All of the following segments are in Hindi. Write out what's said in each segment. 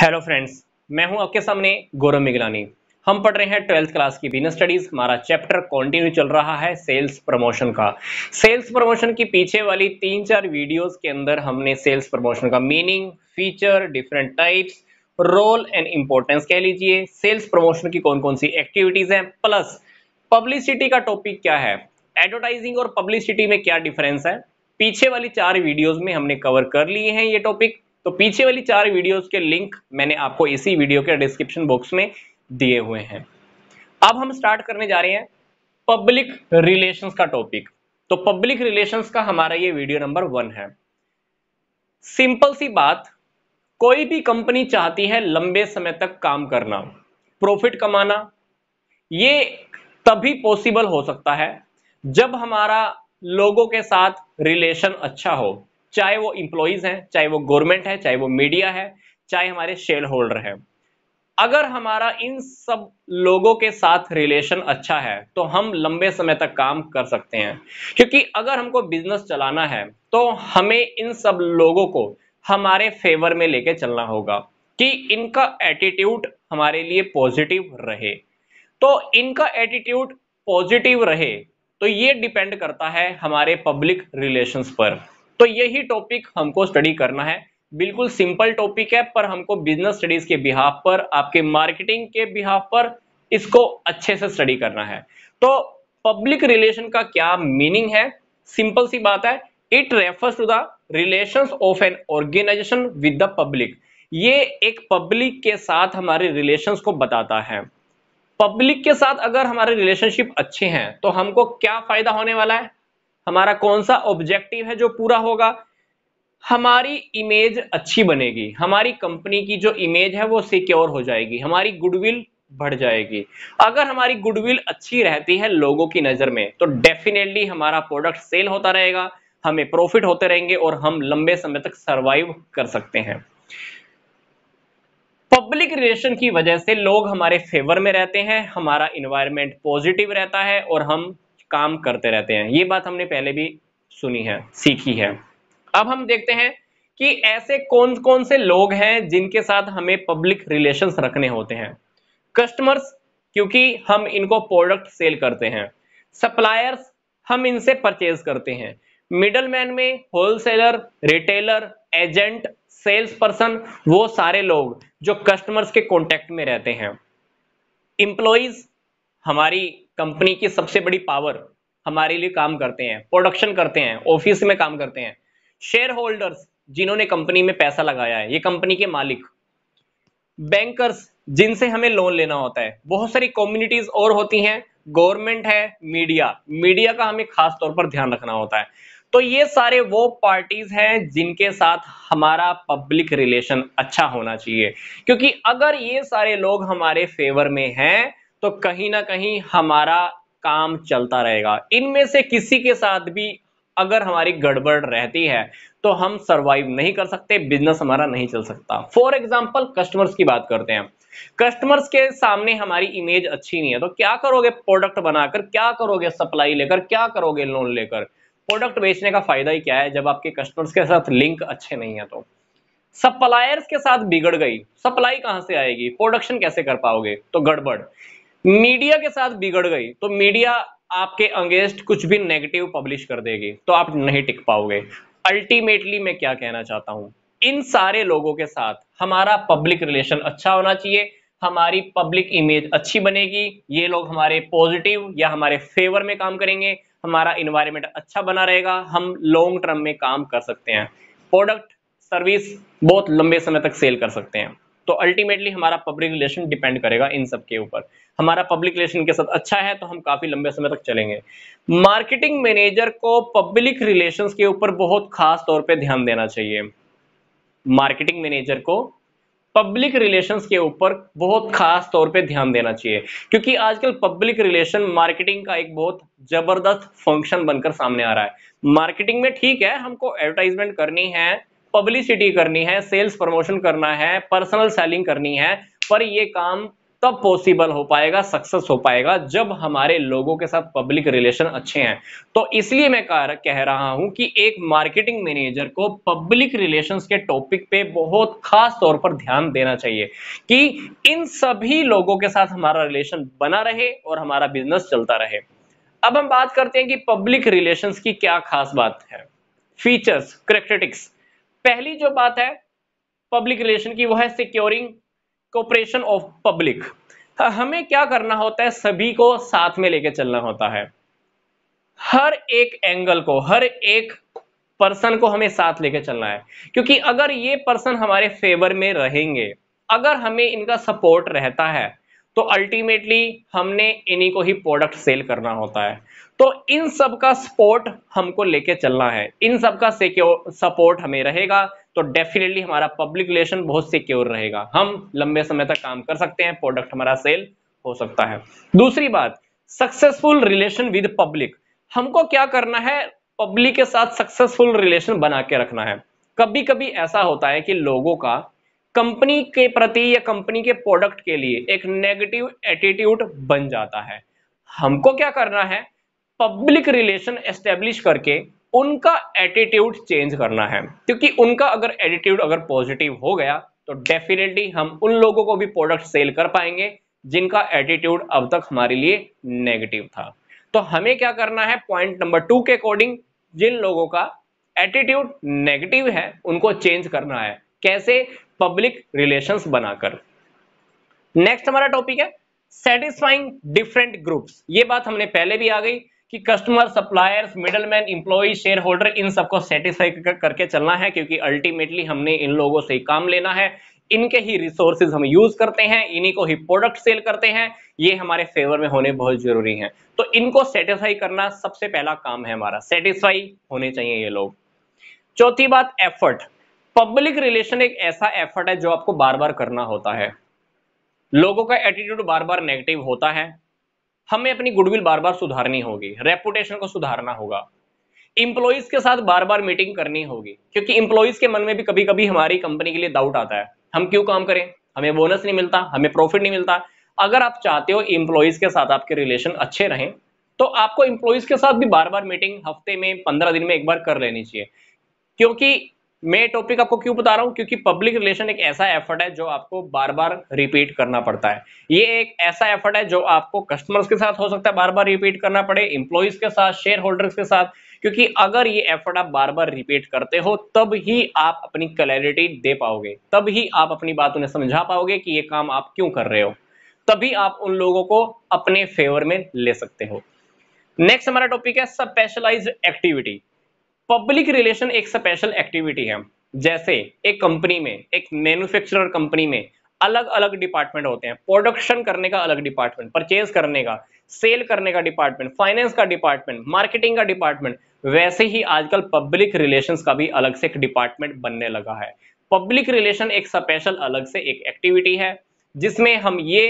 हेलो फ्रेंड्स मैं हूं आपके सामने गौरव मिगलानी हम पढ़ रहे हैं ट्वेल्थ क्लास की बिजनेस स्टडीज हमारा चैप्टर कंटिन्यू चल रहा है सेल्स प्रमोशन का सेल्स प्रमोशन की पीछे वाली तीन चार वीडियोस के अंदर हमने सेल्स प्रमोशन का meaning feature different types role and importance कह लीजिए सेल्स प्रमोशन की कौन कौन सी एक्टिविटीज हैं प्लस पब्लिसिटी का टॉपिक क्या है एडवर्टाइजिंग और पब्लिसिटी में क्या डिफरेंस है पीछे वाली चार वीडियोस में हमने कवर कर लिए हैं ये टॉपिक तो पीछे वाली चार वीडियोस के लिंक मैंने आपको इसी वीडियो के डिस्क्रिप्शन बॉक्स में दिए हुए हैं अब हम स्टार्ट करने जा रहे हैं पब्लिक रिलेशंस का टॉपिक तो पब्लिक रिलेशंस का हमारा ये वीडियो नंबर वन है सिंपल सी बात कोई भी कंपनी चाहती है लंबे समय तक काम करना प्रॉफिट कमाना ये तभी पॉसिबल हो सकता है जब हमारा लोगों के साथ रिलेशन अच्छा हो चाहे वो इंप्लॉइज हैं चाहे वो गवर्नमेंट है चाहे वो मीडिया है चाहे हमारे शेयर होल्डर है अगर हमारा इन सब लोगों के साथ रिलेशन अच्छा है तो हम लंबे समय तक काम कर सकते हैं क्योंकि अगर हमको बिजनेस चलाना है तो हमें इन सब लोगों को हमारे फेवर में लेके चलना होगा कि इनका एटीट्यूड हमारे लिए पॉजिटिव रहे तो इनका एटीट्यूड पॉजिटिव रहे तो ये डिपेंड करता है हमारे पब्लिक रिलेशंस पर तो यही टॉपिक हमको स्टडी करना है बिल्कुल सिंपल टॉपिक है पर हमको बिजनेस स्टडीज के बिहाफ पर आपके मार्केटिंग के बिहाफ पर इसको अच्छे से स्टडी करना है तो पब्लिक रिलेशन का क्या मीनिंग है सिंपल सी बात है it refers to the relation of an organisation with the public ये एक पब्लिक के साथ हमारे रिलेशन को बताता है पब्लिक के साथ अगर हमारे रिलेशनशिप अच्छे हैं तो हमको क्या फायदा होने वाला है हमारा कौन सा ऑब्जेक्टिव है जो पूरा होगा हमारी इमेज अच्छी बनेगी हमारी कंपनी की जो इमेज है वो सिक्योर हो जाएगी हमारी गुडविल बढ़ जाएगी अगर हमारी गुडविल अच्छी रहती है लोगों की नज़र में तो डेफिनेटली हमारा प्रोडक्ट सेल होता रहेगा हमें प्रॉफिट होते रहेंगे और हम लंबे समय तक सरवाइव कर सकते हैं पब्लिक रिलेशन की वजह से लोग हमारे फेवर में रहते हैं हमारा इन्वायरमेंट पॉजिटिव रहता है और हम काम करते रहते हैं ये बात हमने पहले भी सुनी है सीखी है अब हम देखते हैं कि ऐसे कौन कौन से लोग हैं जिनके साथ हमें पब्लिक रिलेशंस रखने होते हैं कस्टमर्स क्योंकि हम इनको प्रोडक्ट सेल करते हैं सप्लायर्स हम इनसे परचेज करते हैं मिडलमैन में wholesaler retailer agent sales person वो सारे लोग जो कस्टमर्स के कॉन्टेक्ट में रहते हैं इंप्लॉइज हमारी कंपनी की सबसे बड़ी पावर हमारे लिए काम करते हैं प्रोडक्शन करते हैं ऑफिस में काम करते हैं शेयर होल्डर्स जिन्होंने कंपनी में पैसा लगाया है ये कंपनी के मालिक बैंकर्स जिनसे हमें लोन लेना होता है बहुत सारी कम्युनिटीज और होती हैं गवर्नमेंट है मीडिया मीडिया का हमें खास तौर पर ध्यान रखना होता है तो ये सारे वो पार्टीज हैं जिनके साथ हमारा पब्लिक रिलेशन अच्छा होना चाहिए क्योंकि अगर ये सारे लोग हमारे फेवर में हैं तो कहीं ना कहीं हमारा काम चलता रहेगा इनमें से किसी के साथ भी अगर हमारी गड़बड़ रहती है तो हम सरवाइव नहीं कर सकते बिजनेस हमारा नहीं चल सकता फॉर एग्जाम्पल कस्टमर्स की बात करते हैं कस्टमर्स के सामने हमारी इमेज अच्छी नहीं है तो क्या करोगे प्रोडक्ट बनाकर क्या करोगे सप्लाई लेकर क्या करोगे लोन लेकर प्रोडक्ट बेचने का फायदा ही क्या है जब आपके कस्टमर्स के साथ लिंक अच्छे नहीं है तो सप्लायर्स के साथ बिगड़ गई सप्लाई कहां से आएगी प्रोडक्शन कैसे कर पाओगे तो गड़बड़ मीडिया के साथ बिगड़ गई तो मीडिया आपके अंगेंस्ट कुछ भी नेगेटिव पब्लिश कर देगी तो आप नहीं टिक पाओगे अल्टीमेटली मैं क्या कहना चाहता हूं इन सारे लोगों के साथ हमारा पब्लिक रिलेशन अच्छा होना चाहिए हमारी पब्लिक इमेज अच्छी बनेगी ये लोग हमारे पॉजिटिव या हमारे फेवर में काम करेंगे हमारा इन्वायरमेंट अच्छा बना रहेगा हम लॉन्ग टर्म में काम कर सकते हैं प्रोडक्ट सर्विस बहुत लंबे समय तक सेल कर सकते हैं तो अल्टीमेटली हमारा पब्लिक रिलेशन डिपेंड करेगा इन सब के ऊपर हमारा पब्लिक रिलेशन के साथ अच्छा है तो हम काफी लंबे समय तक चलेंगे मार्केटिंग मैनेजर को पब्लिक रिलेशन के ऊपर बहुत खास तौर पर ध्यान देना चाहिए मार्केटिंग मैनेजर को पब्लिक रिलेशंस के ऊपर बहुत खास तौर पे ध्यान देना चाहिए क्योंकि आजकल पब्लिक रिलेशन मार्केटिंग का एक बहुत जबरदस्त फंक्शन बनकर सामने आ रहा है मार्केटिंग में ठीक है हमको एडवर्टाइजमेंट करनी है पब्लिसिटी करनी है सेल्स प्रमोशन करना है पर्सनल सेलिंग करनी है पर ये काम तब पॉसिबल हो पाएगा सक्सेस हो पाएगा जब हमारे लोगों के साथ पब्लिक रिलेशन अच्छे हैं तो इसलिए मैं कह रहा हूं कि एक मार्केटिंग मैनेजर को पब्लिक रिलेशंस के टॉपिक पे बहुत खास तौर पर ध्यान देना चाहिए कि इन सभी लोगों के साथ हमारा रिलेशन बना रहे और हमारा बिजनेस चलता रहे अब हम बात करते हैं कि पब्लिक रिलेशन की क्या खास बात है फीचर्स क्रेक्टेटिक्स पहली जो बात है पब्लिक रिलेशन की वो है सिक्योरिंग कोऑपरेशन ऑफ पब्लिक हमें क्या करना होता है सभी को साथ में लेके चलना होता है हर एक एंगल को हर एक पर्सन को हमें साथ लेके चलना है क्योंकि अगर ये पर्सन हमारे फेवर में रहेंगे अगर हमें इनका सपोर्ट रहता है तो अल्टीमेटली हमने इन्हीं को ही प्रोडक्ट सेल करना होता है तो इन सब का सपोर्ट हमको लेके चलना है इन सब का सिक्योर सपोर्ट हमें रहेगा तो डेफिनेटली हमारा पब्लिक रिलेशन बहुत सिक्योर रहेगा हम लंबे समय तक काम कर सकते हैं प्रोडक्ट हमारा सेल हो सकता है दूसरी बात सक्सेसफुल रिलेशन विद पब्लिक हमको क्या करना है पब्लिक के साथ सक्सेसफुल रिलेशन बना के रखना है कभी कभी ऐसा होता है कि लोगों का कंपनी के प्रति या कंपनी के प्रोडक्ट के लिए एक नेगेटिव एटीट्यूड बन जाता है हमको क्या करना है पब्लिक रिलेशन एस्टेब्लिश करके उनका एटीट्यूड चेंज करना है क्योंकि उनका अगर एटीट्यूड अगर पॉजिटिव हो गया तो डेफिनेटली हम उन लोगों को भी प्रोडक्ट सेल कर पाएंगे जिनका एटीट्यूड अब तक हमारे लिए नेगेटिव था तो हमें क्या करना है पॉइंट नंबर टू के अकॉर्डिंग जिन लोगों का एटीट्यूड नेगेटिव है उनको चेंज करना है कैसे पब्लिक रिलेशंस बनाकर नेक्स्ट हमारा टॉपिक है सेटिस्फाइंग डिफरेंट ग्रुप्स ये बात हमने पहले भी आ गई कि customer suppliers middleman employee share holder इन सबको सेटिस्फाई करके चलना है क्योंकि अल्टीमेटली हमने इन लोगों से काम लेना है इनके ही रिसोर्सेज हम यूज करते हैं इन्हीं को ही प्रोडक्ट सेल करते हैं ये हमारे फेवर में होने बहुत जरूरी हैं तो इनको सेटिस्फाई करना सबसे पहला काम है हमारा सेटिस्फाई होने चाहिए ये लोग चौथी बात एफर्ट पब्लिक रिलेशन एक ऐसा एफर्ट है जो आपको बार बार करना होता है लोगों का एटीट्यूड बार बार नेगेटिव होता है हमें अपनी गुडविल बार बार सुधारनी होगी रेपुटेशन को सुधारना होगा इंप्लॉइज के साथ बार बार मीटिंग करनी होगी क्योंकि इंप्लॉइज के मन में भी कभी कभी हमारी कंपनी के लिए डाउट आता है हम क्यों काम करें हमें बोनस नहीं मिलता हमें प्रॉफिट नहीं मिलता अगर आप चाहते हो इंप्लॉइज के साथ आपके रिलेशन अच्छे रहें तो आपको इंप्लॉइज के साथ भी बार बार मीटिंग हफ्ते में पंद्रह दिन में एक बार कर लेनी चाहिए क्योंकि मैं टॉपिक आपको क्यों बता रहा हूँ क्योंकि पब्लिक रिलेशन एक ऐसा एफर्ट है जो आपको बार बार रिपीट करना पड़ता है ये एक ऐसा एफर्ट है जो आपको कस्टमर्स के साथ हो सकता है बार बार रिपीट करना पड़े इंप्लॉइज के साथ शेयर होल्डर्स के साथ क्योंकि अगर ये एफर्ट आप बार बार रिपीट करते हो तब ही आप अपनी क्लैरिटी दे पाओगे तब ही आप अपनी बात उन्हें समझा पाओगे कि ये काम आप क्यों कर रहे हो तभी आप उन लोगों को अपने फेवर में ले सकते हो नेक्स्ट हमारा टॉपिक है स्पेशलाइज्ड एक्टिविटी पब्लिक रिलेशन एक स्पेशल एक्टिविटी है जैसे एक कंपनी में एक मैन्युफैक्चरर कंपनी में अलग अलग डिपार्टमेंट होते हैं प्रोडक्शन करने का अलग डिपार्टमेंट परचेज करने का सेल करने का डिपार्टमेंट फाइनेंस का डिपार्टमेंट मार्केटिंग का डिपार्टमेंट वैसे ही आजकल पब्लिक रिलेशन का भी अलग से एक डिपार्टमेंट बनने लगा है पब्लिक रिलेशन एक स्पेशल अलग से एक एक्टिविटी है जिसमें हम ये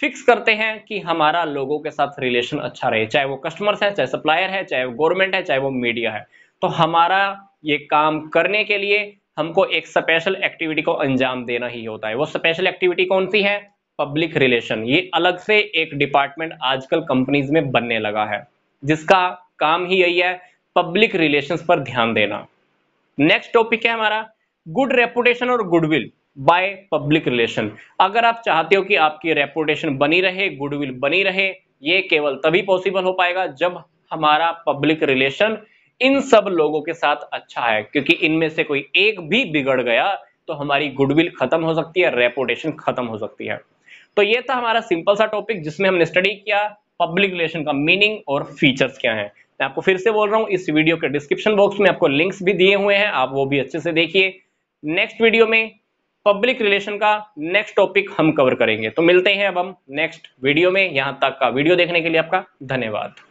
फिक्स करते हैं कि हमारा लोगों के साथ रिलेशन अच्छा रहे चाहे वो कस्टमर्स है चाहे सप्लायर है चाहे वो गवर्नमेंट है चाहे वो मीडिया है तो हमारा ये काम करने के लिए हमको एक स्पेशल एक्टिविटी को अंजाम देना ही होता है वो स्पेशल एक्टिविटी कौन सी है पब्लिक रिलेशन ये अलग से एक डिपार्टमेंट आजकल कंपनीज में बनने लगा है जिसका काम ही यही है पब्लिक रिलेशन पर ध्यान देना नेक्स्ट टॉपिक है हमारा गुड रेपुटेशन और गुडविल बाय पब्लिक रिलेशन अगर आप चाहते हो कि आपकी रेपुटेशन बनी रहे गुडविल बनी रहे ये केवल तभी पॉसिबल हो पाएगा जब हमारा पब्लिक रिलेशन इन सब लोगों के साथ अच्छा है क्योंकि इनमें से कोई एक भी बिगड़ गया तो हमारी गुडविल खत्म हो सकती है रेपुटेशन खत्म हो सकती है तो ये था हमारा सिंपल सा टॉपिक जिसमें हमने स्टडी किया पब्लिक रिलेशन का मीनिंग और फीचर्स क्या है मैं आपको फिर से बोल रहा हूँ इस वीडियो के डिस्क्रिप्शन बॉक्स में आपको लिंक्स भी दिए हुए हैं आप वो भी अच्छे से देखिए नेक्स्ट वीडियो में पब्लिक रिलेशन का नेक्स्ट टॉपिक हम कवर करेंगे तो मिलते हैं अब हम नेक्स्ट वीडियो में यहां तक का वीडियो देखने के लिए आपका धन्यवाद